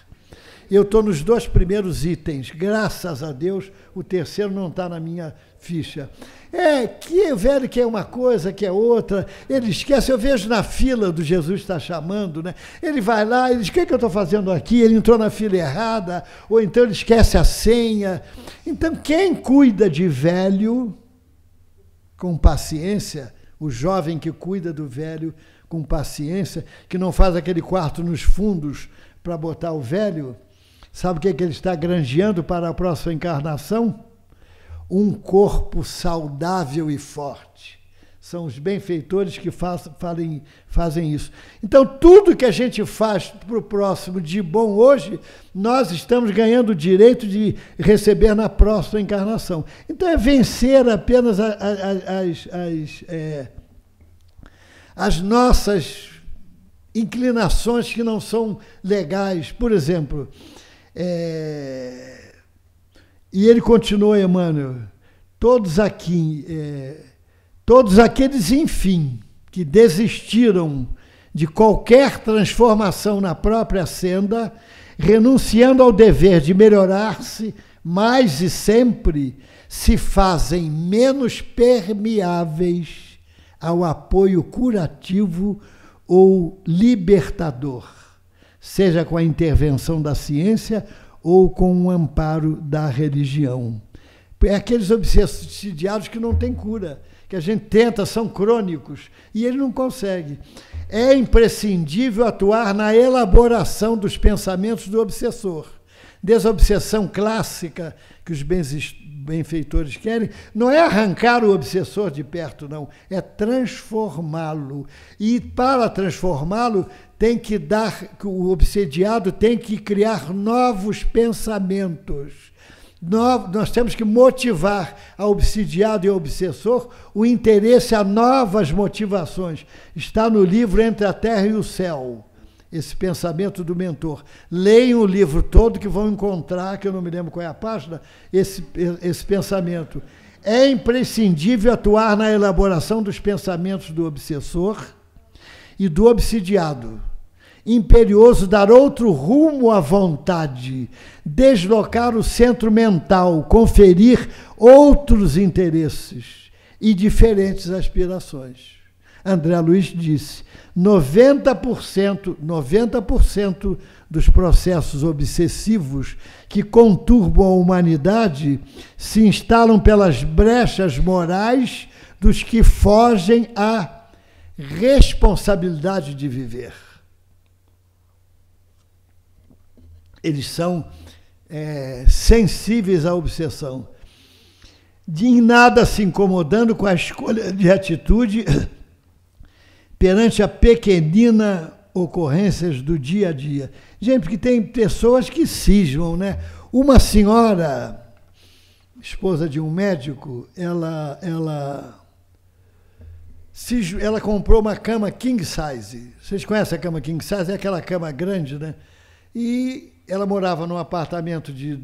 Eu estou nos dois primeiros itens, graças a Deus, o terceiro não está na minha ficha. É que velho que é uma coisa, que é outra, ele esquece. Eu vejo na fila do Jesus está chamando, né? Ele vai lá, ele diz: O que, é que eu estou fazendo aqui? Ele entrou na fila errada, ou então ele esquece a senha. Então, quem cuida de velho com paciência, o jovem que cuida do velho com paciência, que não faz aquele quarto nos fundos para botar o velho, Sabe o que, é que ele está granjeando para a próxima encarnação? Um corpo saudável e forte. São os benfeitores que faz, falem, fazem isso. Então, tudo que a gente faz para o próximo de bom hoje, nós estamos ganhando o direito de receber na próxima encarnação. Então, é vencer apenas a, a, a, as, as, é, as nossas inclinações que não são legais. Por exemplo, é... E ele continuou, Emmanuel, todos aqui, é... todos aqueles, enfim, que desistiram de qualquer transformação na própria senda, renunciando ao dever de melhorar-se mais e sempre, se fazem menos permeáveis ao apoio curativo ou libertador seja com a intervenção da ciência ou com o amparo da religião. É aqueles obsediados que não têm cura, que a gente tenta, são crônicos, e ele não consegue. É imprescindível atuar na elaboração dos pensamentos do obsessor Desobsessão clássica que os benfeitores querem não é arrancar o obsessor de perto, não, é transformá-lo. E para transformá-lo, tem que dar, o obsediado tem que criar novos pensamentos. Nós, temos que motivar ao obsidiado e ao obsessor o interesse a novas motivações. Está no livro Entre a Terra e o Céu esse pensamento do mentor. Leiam o livro todo que vão encontrar, que eu não me lembro qual é a página, esse, esse pensamento. É imprescindível atuar na elaboração dos pensamentos do obsessor e do obsidiado. Imperioso dar outro rumo à vontade, deslocar o centro mental, conferir outros interesses e diferentes aspirações. André Luiz disse: 90%, 90% dos processos obsessivos que conturbam a humanidade se instalam pelas brechas morais dos que fogem à responsabilidade de viver. Eles são é, sensíveis à obsessão. De em nada se incomodando com a escolha de atitude perante a pequenina ocorrências do dia a dia. Gente, porque tem pessoas que cismam, né? Uma senhora, esposa de um médico, ela ela ela comprou uma cama king size. Vocês conhecem a cama king size? É aquela cama grande, né? E ela morava num apartamento de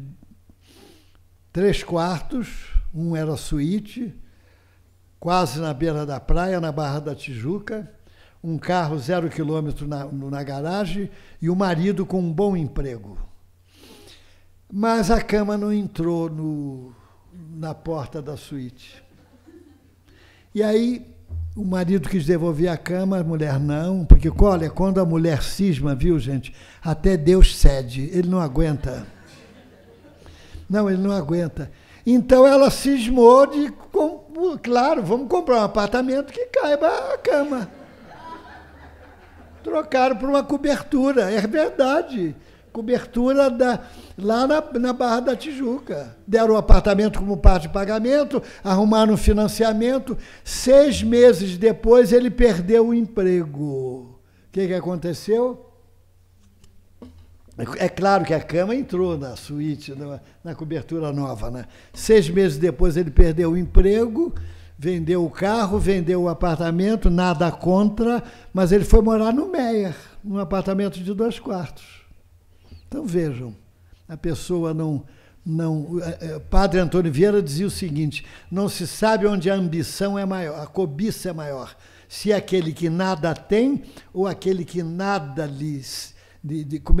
três quartos, um era suíte, quase na beira da praia, na Barra da Tijuca um carro zero quilômetro na, na garagem e o marido com um bom emprego. Mas a cama não entrou no, na porta da suíte. E aí o marido quis devolver a cama, a mulher não, porque olha, quando a mulher cisma, viu, gente, até Deus cede, ele não aguenta. Não, ele não aguenta. Então ela cismou de, claro, vamos comprar um apartamento que caiba a cama trocaram por uma cobertura. É verdade. Cobertura da, lá na, na Barra da Tijuca. Deram o apartamento como parte de pagamento, arrumaram um financiamento. Seis meses depois, ele perdeu o emprego. O que, que aconteceu? É, é claro que a cama entrou na suíte, na, na, cobertura nova. Né? Seis meses depois ele perdeu o emprego, vendeu o carro, vendeu o apartamento, nada contra, mas ele foi morar no Meyer, num apartamento de dois quartos. Então vejam, a pessoa não. não é, é, Padre Antônio Vieira dizia o seguinte: não se sabe onde a ambição é maior, a cobiça é maior. Se é aquele que nada tem ou aquele que nada lhe,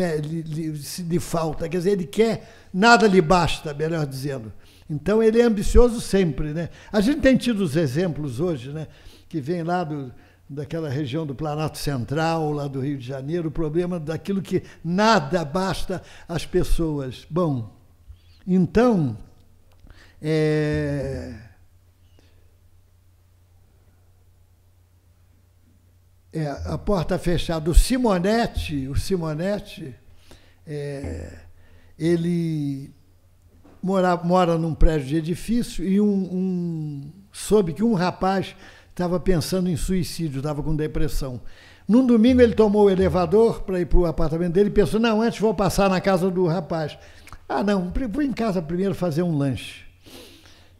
é, lhe, lhe, lhe falta. Quer dizer, ele quer, nada lhe basta, melhor dizendo. Então ele é ambicioso sempre, né? A gente tem tido os exemplos hoje, né? Que vem lá do, daquela região do Planalto Central, lá do Rio de Janeiro, o problema daquilo que nada basta às pessoas. Bom, então é, é, a porta fechada. O Simonetti, o Simonetti, é, ele mora, mora num prédio de edifício e um, um soube que um rapaz estava pensando em suicídio, estava com depressão. Num domingo ele tomou o elevador para ir para o apartamento dele e pensou, não, antes vou passar na casa do rapaz. Ah, não, vou em casa primeiro fazer um lanche.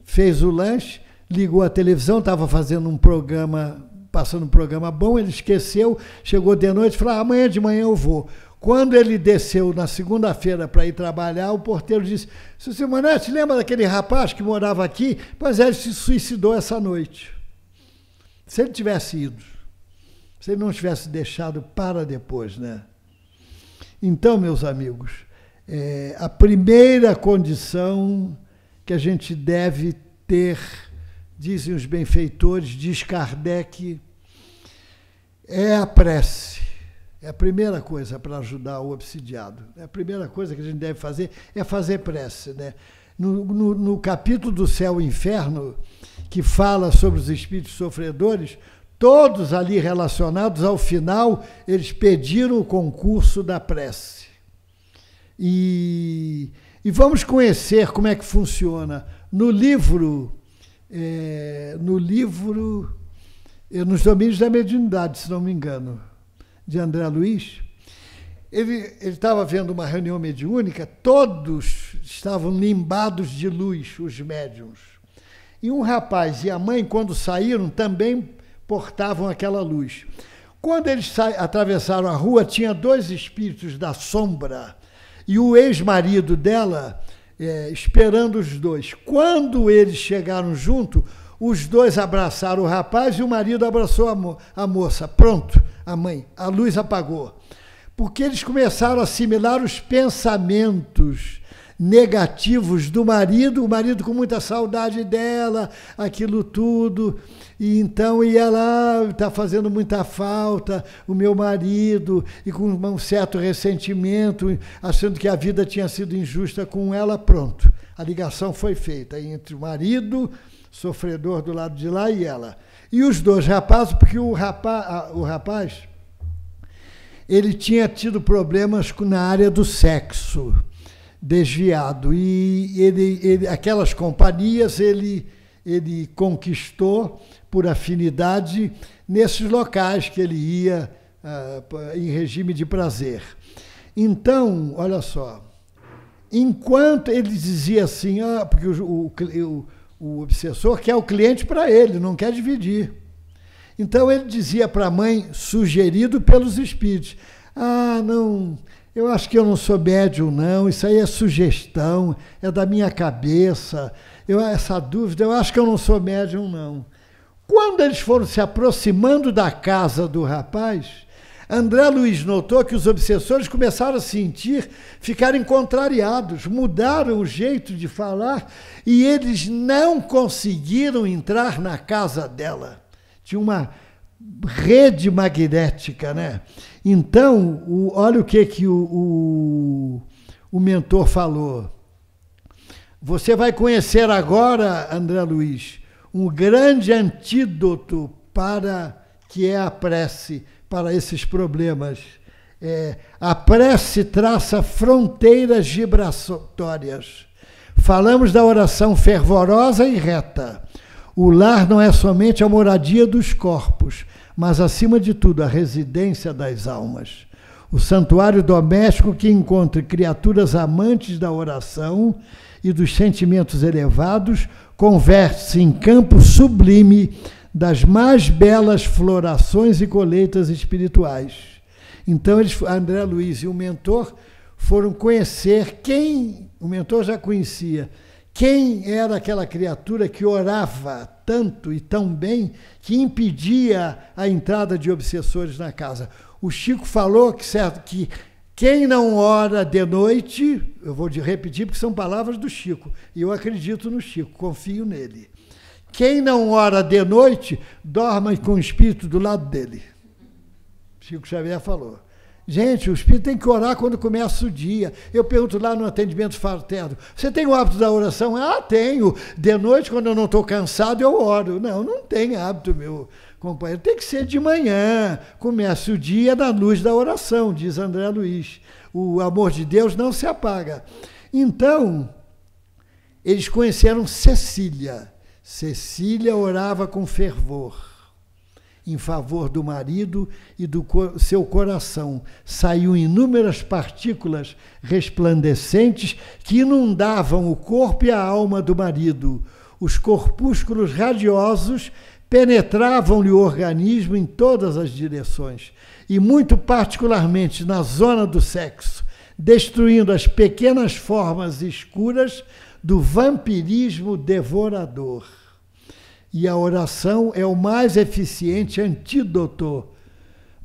Fez o lanche, ligou a televisão, estava fazendo um programa, passando um programa bom, ele esqueceu, chegou de noite e falou, ah, amanhã de manhã eu vou. Quando ele desceu na segunda-feira para ir trabalhar, o porteiro disse: Seu Simonete, lembra daquele rapaz que morava aqui? Pois é, ele se suicidou essa noite. Se ele tivesse ido, se ele não tivesse deixado para depois, né? Então, meus amigos, é, a primeira condição que a gente deve ter, dizem os benfeitores, diz Kardec, é a prece. É a primeira coisa para ajudar o obsidiado. É a primeira coisa que a gente deve fazer é fazer prece. Né? No, no, no capítulo do céu e inferno, que fala sobre os espíritos sofredores, todos ali relacionados, ao final, eles pediram o concurso da prece. E, e vamos conhecer como é que funciona. No livro, é, no livro, é, nos domínios da mediunidade, se não me engano de André Luiz, ele estava vendo uma reunião mediúnica, todos estavam limbados de luz, os médiums. E um rapaz e a mãe, quando saíram, também portavam aquela luz. Quando eles atravessaram a rua, tinha dois espíritos da sombra e o ex-marido dela é, esperando os dois. Quando eles chegaram junto, os dois abraçaram o rapaz e o marido abraçou a, mo a moça. Pronto, a mãe. A luz apagou. Porque eles começaram a assimilar os pensamentos negativos do marido, o marido com muita saudade dela, aquilo tudo. E então, e ela está fazendo muita falta, o meu marido, e com um certo ressentimento, achando que a vida tinha sido injusta com ela, pronto. A ligação foi feita entre o marido sofredor do lado de lá e ela. E os dois rapazes, porque o rapaz, o rapaz ele tinha tido problemas na área do sexo desviado e ele, ele aquelas companhias ele ele conquistou por afinidade nesses locais que ele ia uh, em regime de prazer. Então, olha só, enquanto ele dizia assim, ah, porque o, o, o obsessor quer o cliente para ele, não quer dividir. Então ele dizia para a mãe, sugerido pelos espíritos: Ah, não, eu acho que eu não sou médium, não, isso aí é sugestão, é da minha cabeça, eu, essa dúvida, eu acho que eu não sou médium, não. Quando eles foram se aproximando da casa do rapaz, André Luiz notou que os obsessores começaram a sentir, ficaram contrariados, mudaram o jeito de falar e eles não conseguiram entrar na casa dela. Tinha uma rede magnética, né? Então, o, olha o que, que o, o, o mentor falou. Você vai conhecer agora, André Luiz, um grande antídoto para que é a prece para esses problemas. É, a prece traça fronteiras vibratórias. Falamos da oração fervorosa e reta. O lar não é somente a moradia dos corpos, mas, acima de tudo, a residência das almas. O santuário doméstico que encontra criaturas amantes da oração e dos sentimentos elevados converte-se em campo sublime das mais belas florações e colheitas espirituais. Então, eles, André Luiz e o mentor foram conhecer quem, o mentor já conhecia, quem era aquela criatura que orava tanto e tão bem que impedia a entrada de obsessores na casa. O Chico falou que, certo, que quem não ora de noite, eu vou repetir porque são palavras do Chico, e eu acredito no Chico, confio nele. Quem não ora de noite, dorme com o espírito do lado dele. Chico Xavier falou. Gente, o espírito tem que orar quando começa o dia. Eu pergunto lá no atendimento fraterno: você tem o hábito da oração? Ah, tenho. De noite, quando eu não estou cansado, eu oro. Não, não tem hábito, meu companheiro. Tem que ser de manhã. Começa o dia na luz da oração, diz André Luiz. O amor de Deus não se apaga. Então, eles conheceram Cecília Cecília orava com fervor em favor do marido e do seu coração saiu inúmeras partículas resplandecentes que inundavam o corpo e a alma do marido. Os corpúsculos radiosos penetravam-lhe o organismo em todas as direções e muito particularmente na zona do sexo, destruindo as pequenas formas escuras do vampirismo devorador. E a oração é o mais eficiente antídoto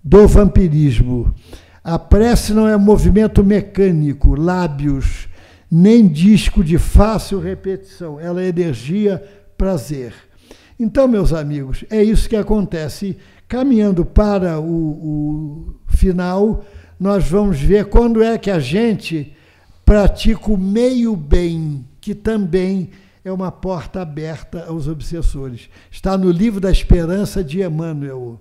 do vampirismo. A prece não é movimento mecânico, lábios, nem disco de fácil repetição. Ela é energia, prazer. Então, meus amigos, é isso que acontece. Caminhando para o, o final, nós vamos ver quando é que a gente pratica o meio bem que também é uma porta aberta aos obsessores. Está no livro da Esperança de Emmanuel.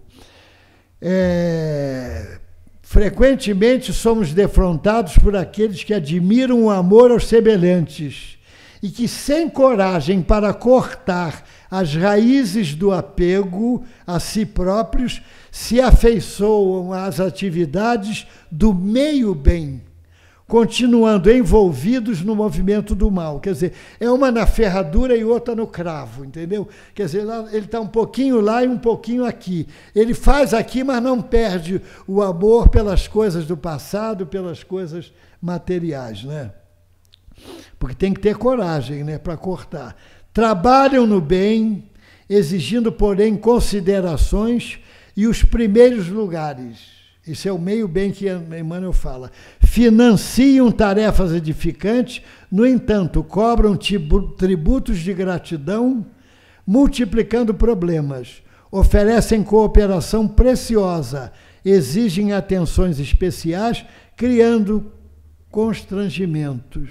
É, frequentemente somos defrontados por aqueles que admiram o amor aos semelhantes e que, sem coragem para cortar as raízes do apego a si próprios, se afeiçoam às atividades do meio-bem continuando envolvidos no movimento do mal. Quer dizer, é uma na ferradura e outra no cravo, entendeu? Quer dizer, ele está um pouquinho lá e um pouquinho aqui. Ele faz aqui, mas não perde o amor pelas coisas do passado, pelas coisas materiais, né? Porque tem que ter coragem, né, para cortar. Trabalham no bem, exigindo, porém, considerações e os primeiros lugares isso é o meio bem que Emmanuel fala. Financiam tarefas edificantes, no entanto, cobram tributos de gratidão, multiplicando problemas. Oferecem cooperação preciosa, exigem atenções especiais, criando constrangimentos.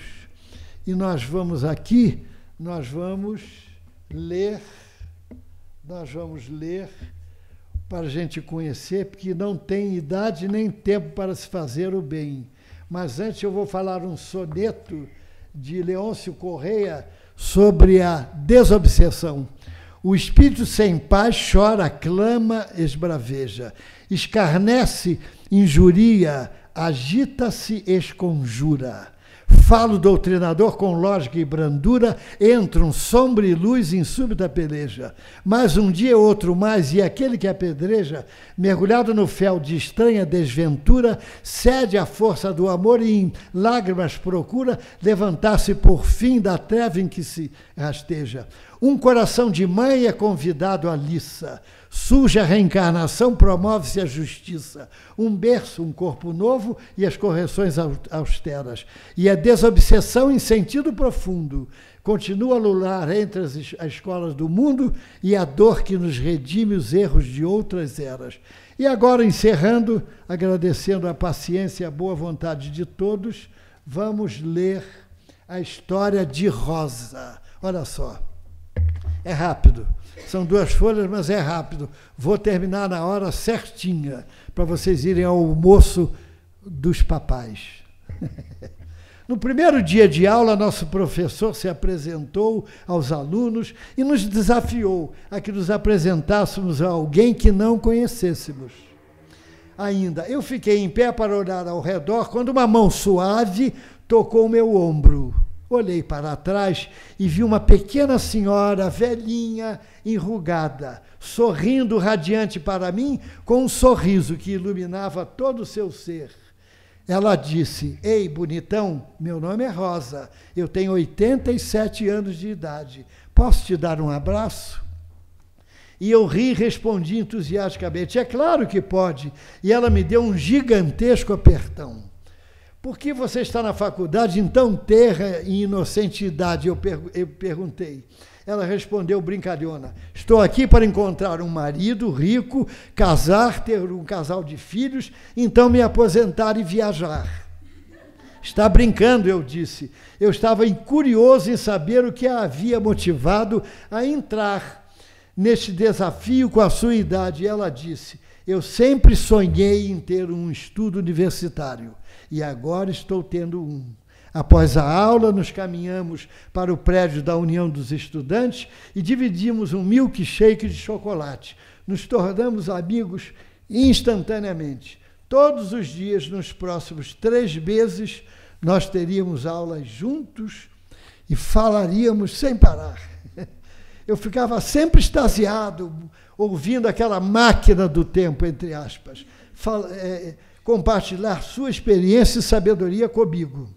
E nós vamos aqui, nós vamos ler, nós vamos ler para a gente conhecer, porque não tem idade nem tempo para se fazer o bem. Mas antes eu vou falar um soneto de Leôncio Correia sobre a desobsessão. O espírito sem paz chora, clama, esbraveja, escarnece, injuria, agita-se, esconjura. Falo doutrinador com lógica e brandura, entram sombra e luz em súbita peleja. Mas um dia outro mais, e aquele que apedreja, mergulhado no fel de estranha desventura, cede à força do amor e em lágrimas procura levantar-se por fim da treva em que se rasteja. Um coração de mãe é convidado à liça Surge a reencarnação, promove-se a justiça. Um berço, um corpo novo e as correções austeras. E a desobsessão em sentido profundo. Continua a lular entre as escolas do mundo e a dor que nos redime os erros de outras eras. E agora, encerrando, agradecendo a paciência e a boa vontade de todos, vamos ler a história de Rosa. Olha só, é rápido. São duas folhas, mas é rápido. Vou terminar na hora certinha, para vocês irem ao almoço dos papais. No primeiro dia de aula, nosso professor se apresentou aos alunos e nos desafiou a que nos apresentássemos a alguém que não conhecêssemos. Ainda, eu fiquei em pé para olhar ao redor quando uma mão suave tocou meu ombro. Olhei para trás e vi uma pequena senhora, velhinha, enrugada, sorrindo radiante para mim com um sorriso que iluminava todo o seu ser. Ela disse: Ei, bonitão, meu nome é Rosa, eu tenho 87 anos de idade, posso te dar um abraço? E eu ri e respondi entusiasticamente: É claro que pode. E ela me deu um gigantesco apertão. Por que você está na faculdade, então terra e inocente idade? Eu, per eu perguntei. Ela respondeu brincalhona: Estou aqui para encontrar um marido rico, casar, ter um casal de filhos, então me aposentar e viajar. Está brincando, eu disse. Eu estava curioso em saber o que a havia motivado a entrar neste desafio com a sua idade. Ela disse: Eu sempre sonhei em ter um estudo universitário e agora estou tendo um. Após a aula, nos caminhamos para o prédio da União dos Estudantes e dividimos um milkshake de chocolate. Nos tornamos amigos instantaneamente. Todos os dias, nos próximos três meses, nós teríamos aulas juntos e falaríamos sem parar. Eu ficava sempre extasiado ouvindo aquela máquina do tempo, entre aspas, é, compartilhar sua experiência e sabedoria comigo.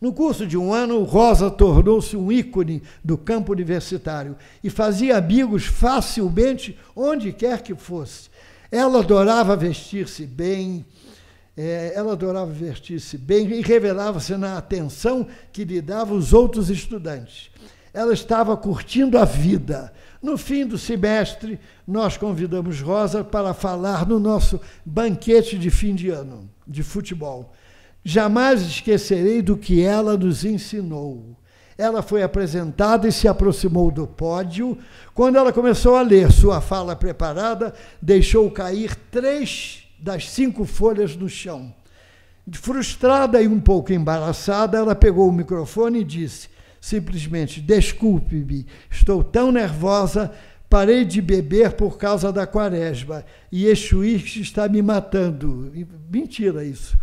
No curso de um ano, Rosa tornou-se um ícone do campo universitário e fazia amigos facilmente onde quer que fosse. Ela adorava vestir-se bem, é, ela adorava vestir-se bem e revelava-se na atenção que lhe dava os outros estudantes. Ela estava curtindo a vida, no fim do semestre, nós convidamos Rosa para falar no nosso banquete de fim de ano de futebol. Jamais esquecerei do que ela nos ensinou. Ela foi apresentada e se aproximou do pódio. Quando ela começou a ler sua fala preparada, deixou cair três das cinco folhas no chão. Frustrada e um pouco embaraçada, ela pegou o microfone e disse: simplesmente: desculpe-me, estou tão nervosa, parei de beber por causa da quaresma e Exuíste está me matando. Mentira isso.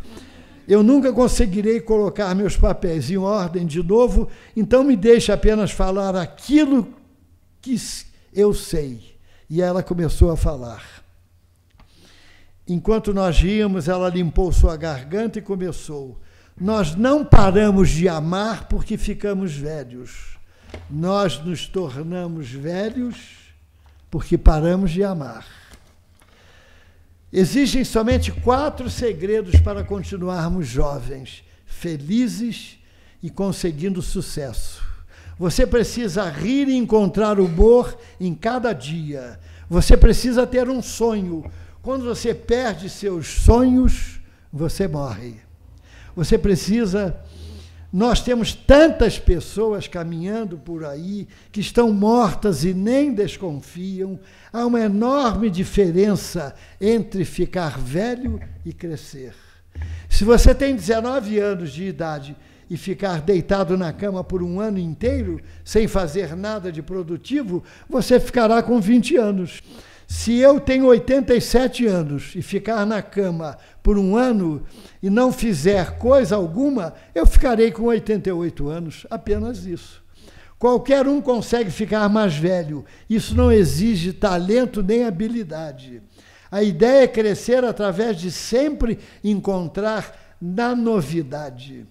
Eu nunca conseguirei colocar meus papéis em ordem de novo, então me deixe apenas falar aquilo que eu sei. E ela começou a falar. Enquanto nós ríamos, ela limpou sua garganta e começou. Nós não paramos de amar porque ficamos velhos. Nós nos tornamos velhos porque paramos de amar. Existem somente quatro segredos para continuarmos jovens, felizes e conseguindo sucesso. Você precisa rir e encontrar o humor em cada dia. Você precisa ter um sonho. Quando você perde seus sonhos, você morre. Você precisa. Nós temos tantas pessoas caminhando por aí que estão mortas e nem desconfiam. Há uma enorme diferença entre ficar velho e crescer. Se você tem 19 anos de idade e ficar deitado na cama por um ano inteiro, sem fazer nada de produtivo, você ficará com 20 anos. Se eu tenho 87 anos e ficar na cama por um ano, e não fizer coisa alguma, eu ficarei com 88 anos, apenas isso. Qualquer um consegue ficar mais velho, isso não exige talento nem habilidade. A ideia é crescer através de sempre encontrar na novidade.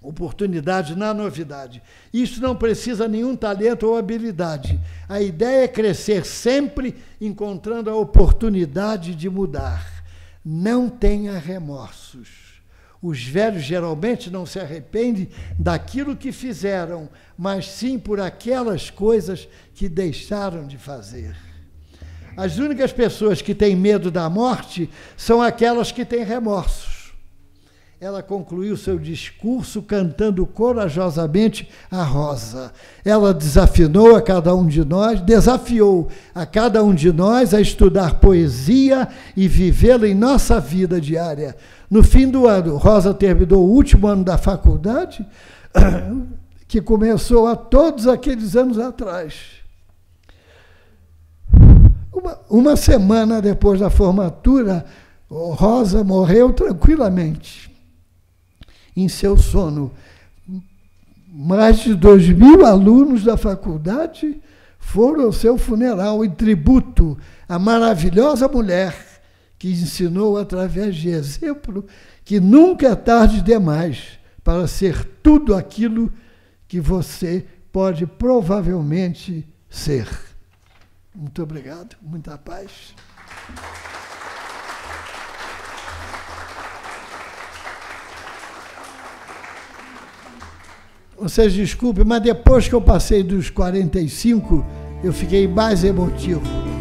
Oportunidade na novidade. Isso não precisa nenhum talento ou habilidade. A ideia é crescer sempre encontrando a oportunidade de mudar não tenha remorsos. Os velhos geralmente não se arrependem daquilo que fizeram, mas sim por aquelas coisas que deixaram de fazer. As únicas pessoas que têm medo da morte são aquelas que têm remorsos. Ela concluiu seu discurso cantando corajosamente a rosa. Ela desafinou a cada um de nós, desafiou a cada um de nós a estudar poesia e vivê-la em nossa vida diária. No fim do ano, Rosa terminou o último ano da faculdade, que começou há todos aqueles anos atrás. Uma, uma semana depois da formatura, Rosa morreu tranquilamente em seu sono. Mais de 2 mil alunos da faculdade foram ao seu funeral em tributo à maravilhosa mulher que ensinou através de exemplo que nunca é tarde demais para ser tudo aquilo que você pode provavelmente ser. Muito obrigado, muita paz. Vocês desculpem, mas depois que eu passei dos 45, eu fiquei mais emotivo.